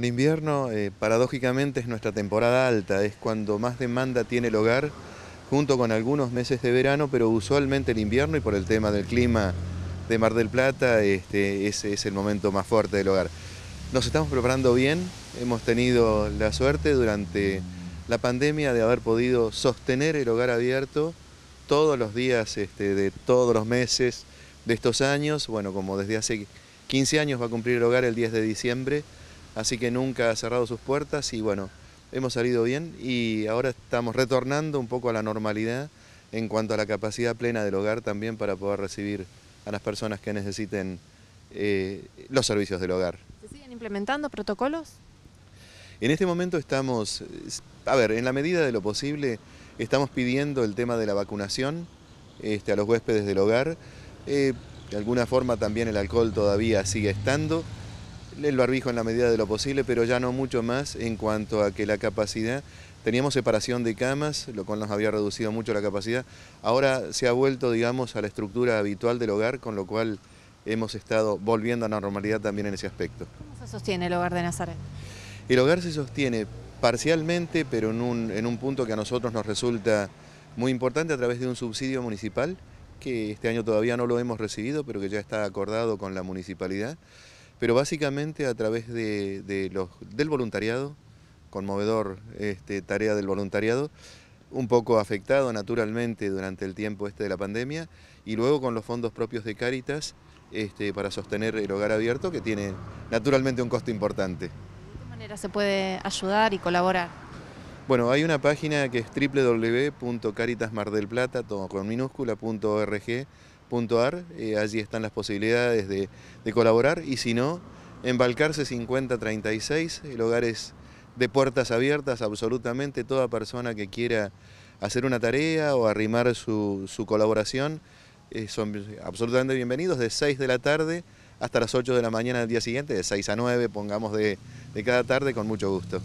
El invierno, eh, paradójicamente, es nuestra temporada alta, es cuando más demanda tiene el hogar, junto con algunos meses de verano, pero usualmente el invierno y por el tema del clima de Mar del Plata, este, ese es el momento más fuerte del hogar. Nos estamos preparando bien, hemos tenido la suerte durante la pandemia de haber podido sostener el hogar abierto todos los días este, de todos los meses de estos años, bueno, como desde hace 15 años va a cumplir el hogar el 10 de diciembre, así que nunca ha cerrado sus puertas y bueno, hemos salido bien y ahora estamos retornando un poco a la normalidad en cuanto a la capacidad plena del hogar también para poder recibir a las personas que necesiten eh, los servicios del hogar. ¿Se siguen implementando protocolos? En este momento estamos, a ver, en la medida de lo posible, estamos pidiendo el tema de la vacunación este, a los huéspedes del hogar. Eh, de alguna forma también el alcohol todavía sigue estando el barbijo en la medida de lo posible, pero ya no mucho más en cuanto a que la capacidad, teníamos separación de camas, lo cual nos había reducido mucho la capacidad, ahora se ha vuelto, digamos, a la estructura habitual del hogar, con lo cual hemos estado volviendo a la normalidad también en ese aspecto. ¿Cómo se sostiene el hogar de Nazaret? El hogar se sostiene parcialmente, pero en un, en un punto que a nosotros nos resulta muy importante a través de un subsidio municipal, que este año todavía no lo hemos recibido, pero que ya está acordado con la municipalidad pero básicamente a través de, del voluntariado, conmovedor este, tarea del voluntariado, un poco afectado naturalmente durante el tiempo este de la pandemia, y luego con los fondos propios de Caritas este, para sostener el hogar abierto, que tiene naturalmente un costo importante. ¿De qué manera se puede ayudar y colaborar? Bueno, hay una página que es www.caritasmar del con puntuar, eh, allí están las posibilidades de, colaborar y si no, embalcarse 5036, el hogar de puertas abiertas absolutamente, toda persona que quiera hacer una tarea o arrimar su, colaboración, eh, son absolutamente bienvenidos de 6 de la tarde hasta las 8 de la mañana del día siguiente, de 6 a 9, pongamos de cada tarde, con mucho gusto.